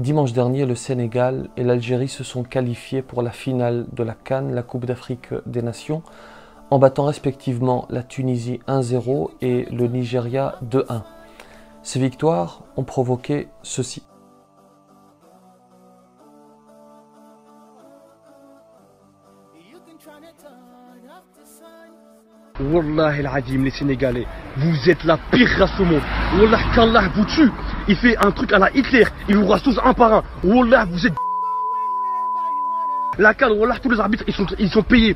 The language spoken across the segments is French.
Dimanche dernier, le Sénégal et l'Algérie se sont qualifiés pour la finale de la Cannes, la Coupe d'Afrique des Nations, en battant respectivement la Tunisie 1-0 et le Nigeria 2-1. Ces victoires ont provoqué ceci. Wallah el les Sénégalais, vous êtes la pire race au monde. Wallah qu'Allah vous tue. Il fait un truc à la Hitler, il vous rase tous un par un. Wallah, vous êtes. La canne, Wallah, tous les arbitres, ils sont, ils sont payés.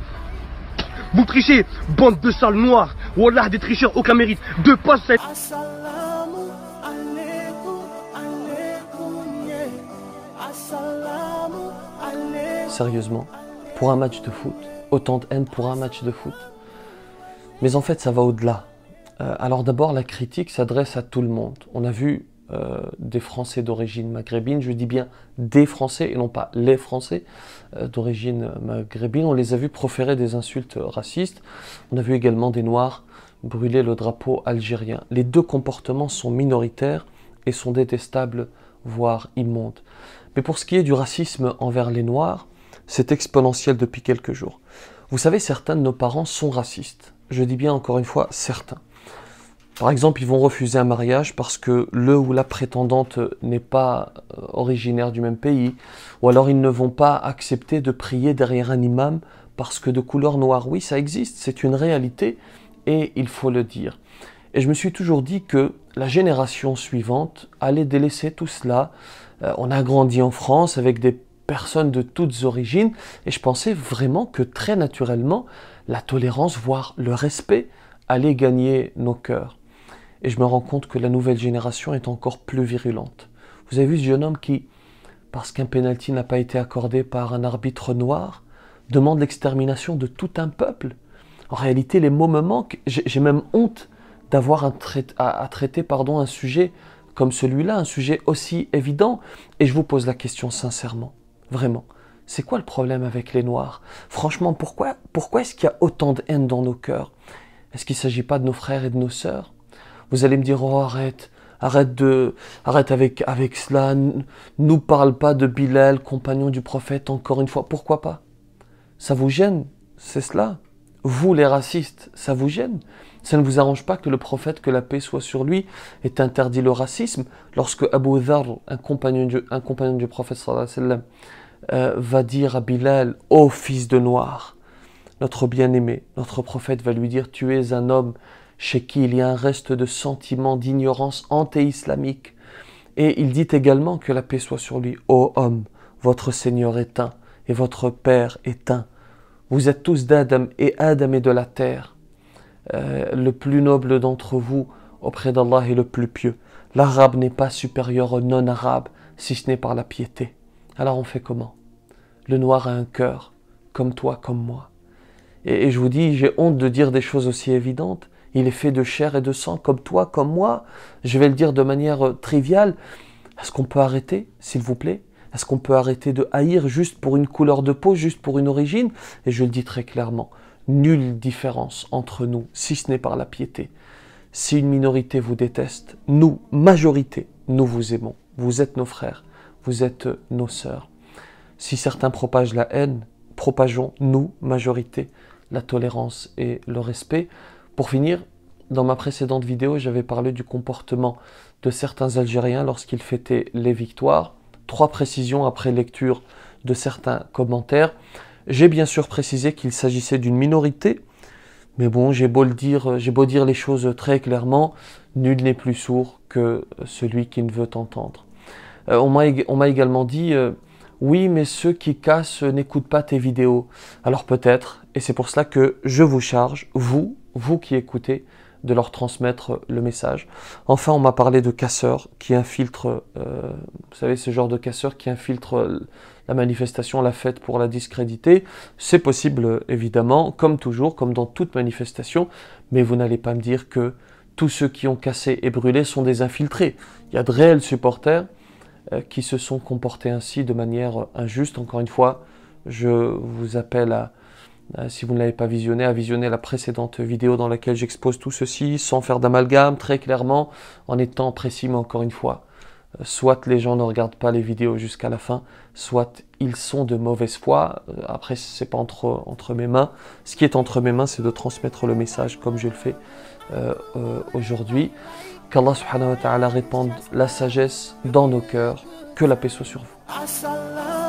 Vous trichez, bande de sales noires. Wallah, des tricheurs, aucun mérite. de passes, Sérieusement, pour un match de foot, autant de haine pour un match de foot. Mais en fait, ça va au-delà. Euh, alors d'abord, la critique s'adresse à tout le monde. On a vu euh, des Français d'origine maghrébine, je dis bien des Français et non pas les Français euh, d'origine maghrébine. On les a vus proférer des insultes racistes. On a vu également des Noirs brûler le drapeau algérien. Les deux comportements sont minoritaires et sont détestables, voire immondes. Mais pour ce qui est du racisme envers les Noirs, c'est exponentiel depuis quelques jours. Vous savez, certains de nos parents sont racistes. Je dis bien encore une fois certains. Par exemple, ils vont refuser un mariage parce que le ou la prétendante n'est pas euh, originaire du même pays, ou alors ils ne vont pas accepter de prier derrière un imam parce que de couleur noire, oui, ça existe, c'est une réalité, et il faut le dire. Et je me suis toujours dit que la génération suivante allait délaisser tout cela. Euh, on a grandi en France avec des personnes de toutes origines, et je pensais vraiment que très naturellement, la tolérance, voire le respect, allait gagner nos cœurs. Et je me rends compte que la nouvelle génération est encore plus virulente. Vous avez vu ce jeune homme qui, parce qu'un pénalty n'a pas été accordé par un arbitre noir, demande l'extermination de tout un peuple. En réalité, les mots me manquent. J'ai même honte d'avoir à, à, traiter pardon, un sujet comme celui-là, un sujet aussi évident. Et je vous pose la question sincèrement. Vraiment. C'est quoi le problème avec les Noirs Franchement, pourquoi, pourquoi est-ce qu'il y a autant de haine dans nos cœurs Est-ce qu'il ne s'agit pas de nos frères et de nos sœurs Vous allez me dire, oh arrête, arrête, de, arrête avec, avec cela, nous parle pas de Bilal, compagnon du prophète, encore une fois, pourquoi pas Ça vous gêne, c'est cela vous les racistes, ça vous gêne Ça ne vous arrange pas que le prophète, que la paix soit sur lui, ait interdit le racisme Lorsque Abu Dhar, un compagnon du, compagnon du prophète, sallallahu euh, va dire à Bilal, ô fils de noir, notre bien-aimé, notre prophète va lui dire, tu es un homme chez qui il y a un reste de sentiment d'ignorance anti-islamique. islamique Et il dit également que la paix soit sur lui, ô homme, votre Seigneur est un et votre Père est un. Vous êtes tous d'Adam et Adam est de la terre. Euh, le plus noble d'entre vous auprès d'Allah est le plus pieux. L'arabe n'est pas supérieur au non-arabe si ce n'est par la piété. Alors on fait comment Le noir a un cœur, comme toi, comme moi. et je vous dis, j'ai honte de dire des choses aussi évidentes. Il est fait de chair et de sang, comme toi, comme moi. Je vais le dire de manière euh, triviale. Est-ce qu'on peut arrêter, s'il vous plaît est-ce qu'on peut arrêter de haïr juste pour une couleur de peau, juste pour une origine Et je le dis très clairement, nulle différence entre nous, si ce n'est par la piété. Si une minorité vous déteste, nous, majorité, nous vous aimons. Vous êtes nos frères, vous êtes nos sœurs. Si certains propagent la haine, propageons, nous, majorité, la tolérance et le respect. Pour finir, dans ma précédente vidéo, j'avais parlé du comportement de certains Algériens lorsqu'ils fêtaient les victoires trois précisions après lecture de certains commentaires. J'ai bien sûr précisé qu'il s'agissait d'une minorité, mais bon, j'ai beau, dire, j'ai beau dire les choses très clairement, nul n'est plus sourd que celui qui ne veut entendre. Euh, on, m'a, également dit, euh, oui, mais ceux qui cassent n'écoutent pas tes vidéos. Alors peut-être, et c'est pour cela que je vous charge, vous, vous qui écoutez, de leur transmettre le message. Enfin, on m'a parlé de casseurs qui infiltrent, euh, vous savez, ce genre de casseurs qui infiltrent la manifestation, la fête pour la discréditer. C'est possible, évidemment, comme toujours, comme dans toute manifestation, mais vous n'allez pas me dire que tous ceux qui ont cassé et brûlé sont des infiltrés. Il y a de réels supporters euh, qui se sont comportés ainsi de manière injuste. Encore une fois, je vous appelle à euh, si vous ne l'avez pas visionné, à visionner la précédente vidéo dans laquelle j'expose tout ceci, sans faire d'amalgame, très clairement, en étant précis, mais encore une fois, euh, soit les gens ne regardent pas les vidéos jusqu'à la fin, soit ils sont de mauvaise foi. Euh, après, c'est pas entre, entre mes mains. Ce qui est entre mes mains, c'est de transmettre le message comme je le fais aujourd'hui. Qu'Allah subhanahu wa ta'ala répande la sagesse dans nos cœurs. Que la paix soit sur vous.